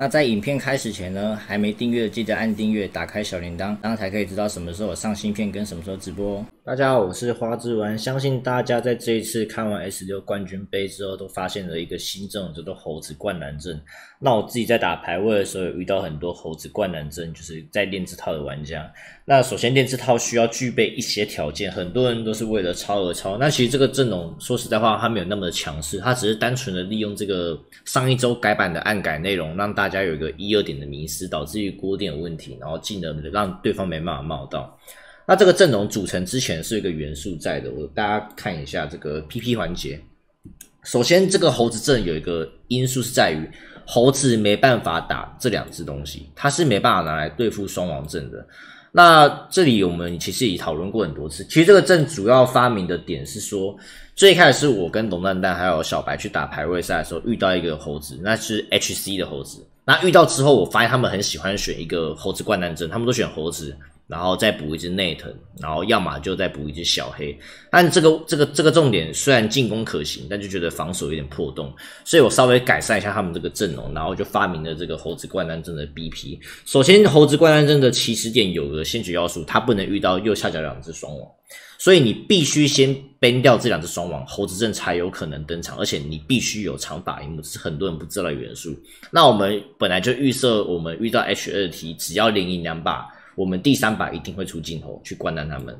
那在影片开始前呢，还没订阅记得按订阅，打开小铃铛，这样才可以知道什么时候上新片跟什么时候直播。大家好，我是花之丸。相信大家在这一次看完 S 六冠军杯之后，都发现了一个新阵容，叫做猴子灌篮阵。那我自己在打排位的时候，有遇到很多猴子灌篮阵，就是在练这套的玩家。那首先练这套需要具备一些条件，很多人都是为了超而超。那其实这个阵容说实在话，它没有那么的强势，它只是单纯的利用这个上一周改版的暗改内容，让大大家有一个一二点的迷失，导致于锅点问题，然后进而让对方没办法冒到。那这个阵容组成之前是一个元素在的，我大家看一下这个 PP 环节。首先，这个猴子阵有一个因素是在于猴子没办法打这两只东西，它是没办法拿来对付双王阵的。那这里我们其实也讨论过很多次，其实这个阵主要发明的点是说，最开始是我跟龙蛋蛋还有小白去打排位赛的时候，遇到一个猴子，那是 HC 的猴子。那遇到之后，我发现他们很喜欢选一个猴子冠男针，他们都选猴子。然后再补一只内藤，然后要么就再补一只小黑。但这个这个这个重点虽然进攻可行，但就觉得防守有点破洞，所以我稍微改善一下他们这个阵容，然后就发明了这个猴子掼蛋阵的 BP。首先，猴子掼蛋阵的起始点有个先决要素，它不能遇到右下角两只双王，所以你必须先崩掉这两只双王，猴子阵才有可能登场。而且你必须有长打银幕，是很多人不知道元素。那我们本来就预设，我们遇到 H 二 T，只要连赢两把。我们第三把一定会出镜头去观战他们，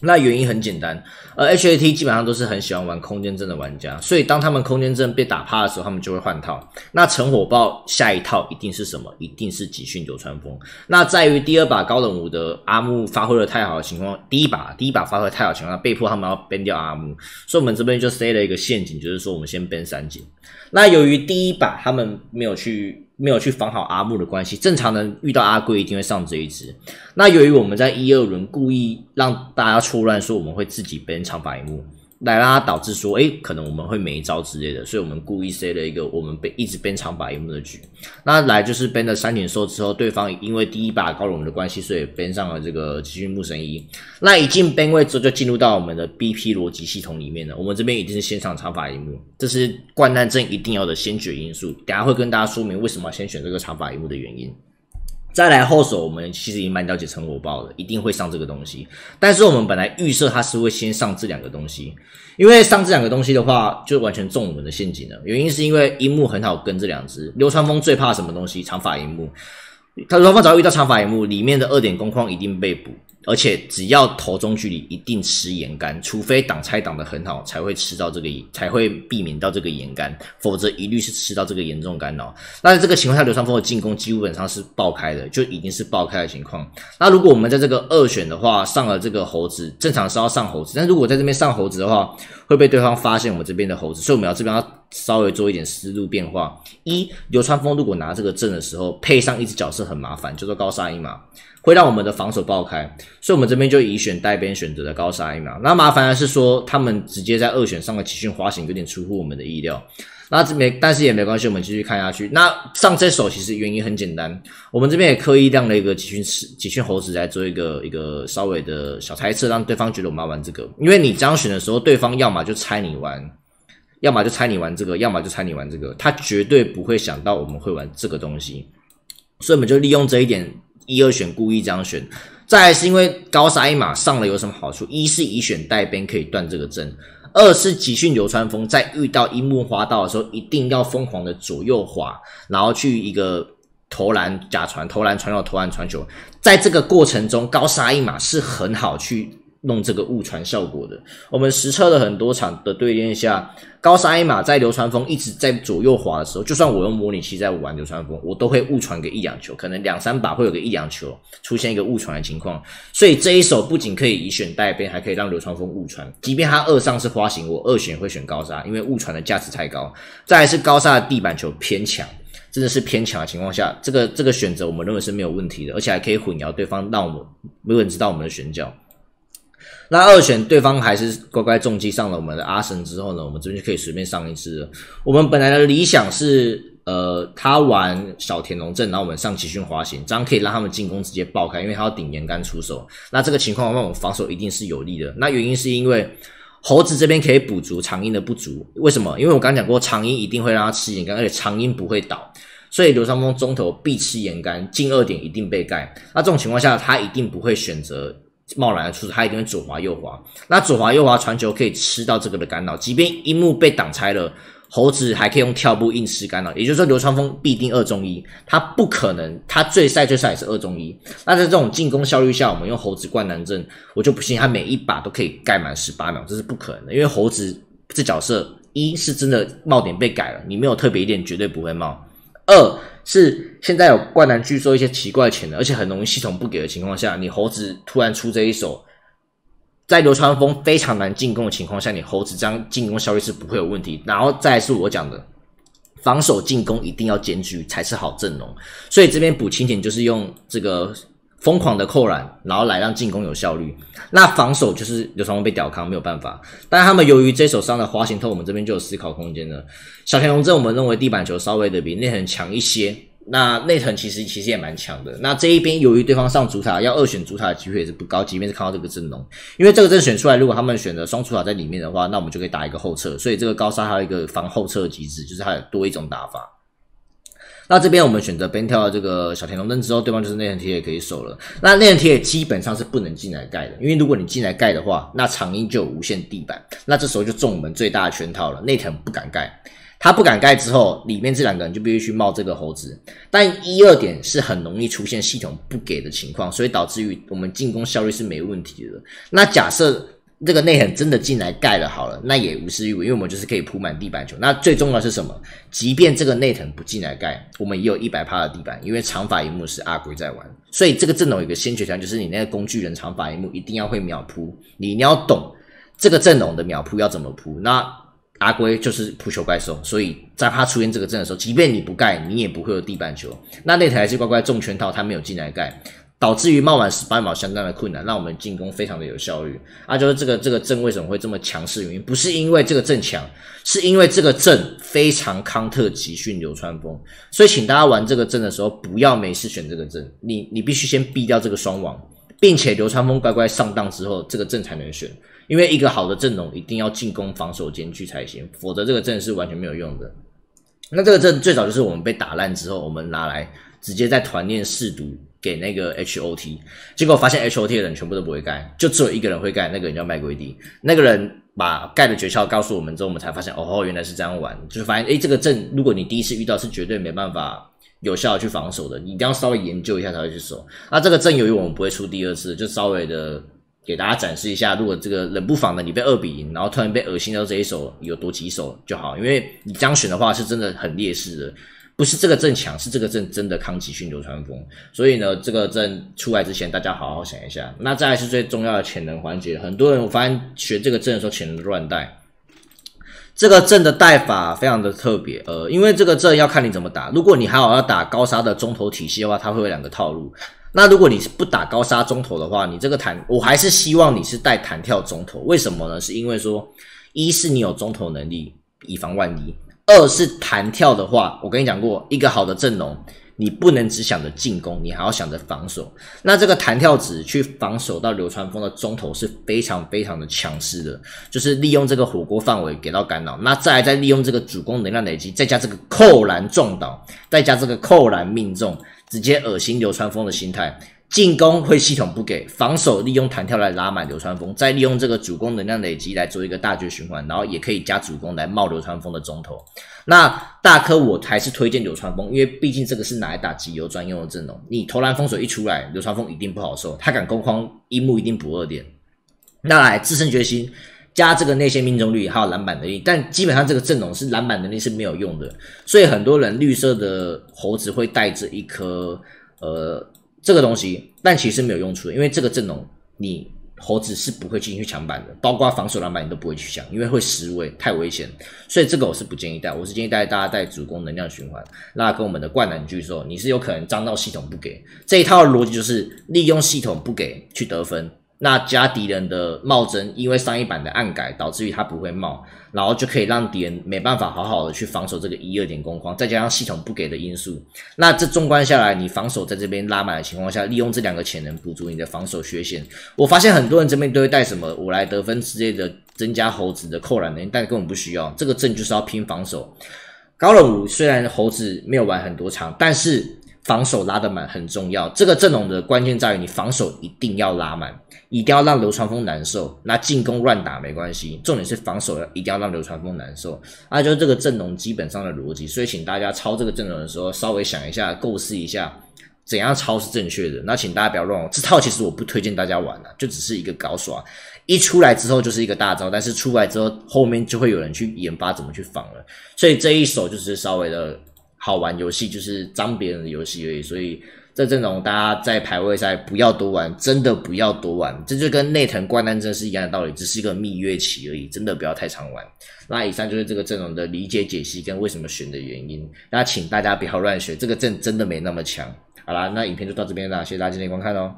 那原因很简单，而 HAT 基本上都是很喜欢玩空间阵的玩家，所以当他们空间阵被打趴的时候，他们就会换套。那成火爆下一套一定是什么？一定是集训流川枫。那在于第二把高冷武的阿木发挥的太好的情况，第一把第一把发挥太好情况下，被迫他们要 ban 掉阿木，所以我们这边就塞了一个陷阱，就是说我们先 ban 三井。那由于第一把他们没有去。没有去防好阿木的关系，正常人遇到阿贵一定会上这一只。那由于我们在一二轮故意让大家错乱，说我们会自己本场白木。来啦，导致说，哎，可能我们会没招之类的，所以我们故意塞了一个我们被一直边长把一幕的局。那来就是边了三点收之后，对方因为第一把高了我们的关系，所以也边上了这个吉训木神一。那一进边位之后，就进入到我们的 BP 逻辑系统里面了。我们这边一定是先上长发一幕，这是冠难症一定要的先决因素。等下会跟大家说明为什么先选这个长发一幕的原因。再来后手，我们其实已经蛮了解成果报的，一定会上这个东西。但是我们本来预设它是会先上这两个东西，因为上这两个东西的话，就完全中我们的陷阱了。原因是因为樱木很好跟这两只，流川枫最怕什么东西？长发樱木。他流川枫只要遇到长发樱木，里面的二点攻框一定被捕。而且只要投中距离，一定吃延杆，除非挡拆挡的很好，才会吃到这个，才会避免到这个延杆，否则一律是吃到这个严重干扰。那在这个情况下，流川枫的进攻基本上是爆开的，就已经是爆开的情况。那如果我们在这个二选的话，上了这个猴子，正常是要上猴子，但如果在这边上猴子的话，会被对方发现我们这边的猴子，所以我们要这边要。稍微做一点思路变化，一流川枫如果拿这个阵的时候，配上一只角色很麻烦，就做高沙一马会让我们的防守爆开，所以我们这边就以选带边选择了高沙一马。那麻烦的是说他们直接在二选上的集训花型有点出乎我们的意料。那这没，但是也没关系，我们继续看下去。那上这手其实原因很简单，我们这边也刻意让了一个集训集训猴子来做一个一个稍微的小猜测，让对方觉得我们玩这个。因为你这样选的时候，对方要么就猜你玩。要么就猜你玩这个，要么就猜你玩这个，他绝对不会想到我们会玩这个东西，所以我们就利用这一点，一二选故意这样选。再是因为高杀一马上了有什么好处？一是以选带边可以断这个阵，二是集训流川枫在遇到樱木花道的时候一定要疯狂的左右滑，然后去一个投篮假传投篮传球投篮传球，在这个过程中高杀一马是很好去。弄这个误传效果的，我们实测了很多场的对练下，高沙一马在流川枫一直在左右滑的时候，就算我用模拟器在玩流川枫，我都会误传个一两球，可能两三把会有个一两球出现一个误传的情况。所以这一手不仅可以以选带边，还可以让流川枫误传。即便他二上是花型，我二选会选高沙，因为误传的价值太高。再是高沙的地板球偏强，真的是偏强的情况下，这个这个选择我们认为是没有问题的，而且还可以混淆对方，让我们没有人知道我们的选角。那二选对方还是乖乖重击上了我们的阿神之后呢？我们这边就可以随便上一了。我们本来的理想是，呃，他玩小田龙阵，然后我们上集训滑行，这样可以让他们进攻直接爆开，因为他要顶岩杆出手。那这个情况的话，我们防守一定是有利的。那原因是因为猴子这边可以补足长鹰的不足。为什么？因为我刚讲过，长鹰一定会让他吃岩杆，而且长鹰不会倒，所以刘三丰中投必吃岩杆，进二点一定被盖。那这种情况下，他一定不会选择。冒然的出手，他一定会左滑右滑。那左滑右滑传球可以吃到这个的干扰，即便樱木被挡拆了，猴子还可以用跳步硬吃干扰。也就是说，流川枫必定二中一，他不可能，他最帅最帅也是二中一。那在这种进攻效率下，我们用猴子灌篮阵，我就不信他每一把都可以盖满十八秒，这是不可能的。因为猴子这角色，一是真的冒点被改了，你没有特别一点绝对不会冒；二是。现在有怪篮去收一些奇怪钱的，而且很容易系统不给的情况下，你猴子突然出这一手，在流川枫非常难进攻的情况下，你猴子这样进攻效率是不会有问题。然后再是我讲的，防守进攻一定要兼具才是好阵容。所以这边补清点就是用这个疯狂的扣篮，然后来让进攻有效率。那防守就是流川枫被屌康没有办法，但他们由于这手伤的花形透，我们这边就有思考空间了。小田龙镇，我们认为地板球稍微的比内田强一些。那内藤其实其实也蛮强的。那这一边由于对方上主塔要二选主塔的机会是不高，即便是看到这个阵容，因为这个阵选出来，如果他们选择双主塔在里面的话，那我们就可以打一个后撤。所以这个高沙还有一个防后撤机制，就是它多一种打法。那这边我们选择边跳这个小田龙灯之后，对方就是内藤铁也可以守了。那内藤也基本上是不能进来盖的，因为如果你进来盖的话，那长音就有无限地板。那这时候就中我们最大的圈套了，内藤不敢盖。他不敢盖之后，里面这两个人就必须去冒这个猴子。但一二点是很容易出现系统不给的情况，所以导致于我们进攻效率是没问题的。那假设这个内藤真的进来盖了，好了，那也无师于因为我们就是可以铺满地板球。那最重要是什么？即便这个内藤不进来盖，我们也有一百趴的地板，因为长发银幕是阿奎在玩。所以这个阵容有个先决条件，就是你那个工具人长发银幕一定要会秒扑。你定要懂这个阵容的秒扑要怎么扑。那。阿圭就是扑球怪兽，所以在他出现这个阵的时候，即便你不盖，你也不会有地板球。那那台是乖乖中圈套，他没有进来盖，导致于冒满十八秒相当的困难，让我们进攻非常的有效率。啊，就是这个这个阵为什么会这么强势？原因不是因为这个阵强，是因为这个阵非常康特集训流川枫。所以请大家玩这个阵的时候，不要没事选这个阵，你你必须先避掉这个双网，并且流川枫乖乖上当之后，这个阵才能选。因为一个好的阵容一定要进攻防守兼距才行，否则这个阵是完全没有用的。那这个阵最早就是我们被打烂之后，我们拿来直接在团练试毒给那个 HOT，结果发现 HOT 的人全部都不会盖，就只有一个人会盖，那个人叫麦圭迪。那个人把盖的诀窍告诉我们之后，我们才发现哦，原来是这样玩，就是发现哎，这个阵如果你第一次遇到是绝对没办法有效的去防守的，你一定要稍微研究一下才会去守。那这个阵由于我们不会出第二次，就稍微的。给大家展示一下，如果这个冷不防的你被二比零，然后突然被恶心到这一手有多棘手就好，因为你这样选的话是真的很劣势的，不是这个阵强，是这个阵真的扛急训流川风。所以呢，这个阵出来之前，大家好好想一下。那再是最重要的潜能环节，很多人我发现学这个阵的时候潜能乱带，这个阵的带法非常的特别，呃，因为这个阵要看你怎么打。如果你还要打高杀的中投体系的话，它会有两个套路。那如果你是不打高杀中投的话，你这个弹，我还是希望你是带弹跳中投。为什么呢？是因为说，一是你有中投能力以防万一；二是弹跳的话，我跟你讲过，一个好的阵容。你不能只想着进攻，你还要想着防守。那这个弹跳值去防守到流川枫的中投是非常非常的强势的，就是利用这个火锅范围给到干扰，那再再利用这个主攻能量累积，再加这个扣篮撞倒，再加这个扣篮命中，直接恶心流川枫的心态。进攻会系统不给防守，利用弹跳来拉满流川枫，再利用这个主攻能量累积来做一个大绝循环，然后也可以加主攻来冒流川枫的中投。那大科我还是推荐流川枫，因为毕竟这个是拿来打集邮专用的阵容。你投篮风水一出来，流川枫一定不好受。他敢攻框，一木一定补二点。那来自身决心加这个内线命中率还有篮板能力，但基本上这个阵容是篮板能力是没有用的。所以很多人绿色的猴子会带着一颗呃。这个东西，但其实没有用处，因为这个阵容，你猴子是不会进去抢板的，包括防守篮板你都不会去抢，因为会失位太危险。所以这个我是不建议带，我是建议带大家带主攻能量循环，那跟我们的灌篮巨兽，你是有可能脏到系统不给。这一套逻辑就是利用系统不给去得分。那加敌人的冒针，因为上一版的暗改导致于他不会冒，然后就可以让敌人没办法好好的去防守这个一二点攻框，再加上系统不给的因素，那这纵观下来，你防守在这边拉满的情况下，利用这两个潜能补足你的防守缺陷。我发现很多人这边都会带什么我来得分之类的，增加猴子的扣篮能力，但根本不需要，这个阵就是要拼防守。高冷五虽然猴子没有玩很多场，但是。防守拉得满很重要，这个阵容的关键在于你防守一定要拉满，一定要让流川枫难受。那进攻乱打没关系，重点是防守要一定要让流川枫难受。那就是这个阵容基本上的逻辑。所以请大家抄这个阵容的时候，稍微想一下，构思一下怎样抄是正确的。那请大家不要乱。我这套其实我不推荐大家玩了，就只是一个搞耍。一出来之后就是一个大招，但是出来之后后面就会有人去研发怎么去防了。所以这一手就是稍微的。好玩游戏就是脏别人的游戏而已，所以这阵容大家在排位赛不要多玩，真的不要多玩。这就跟内藤冠那真是一样的道理，只是一个蜜月期而已，真的不要太常玩。那以上就是这个阵容的理解解析跟为什么选的原因，那请大家不要乱选，这个阵真的没那么强。好啦，那影片就到这边啦，谢谢大家今天观看哦。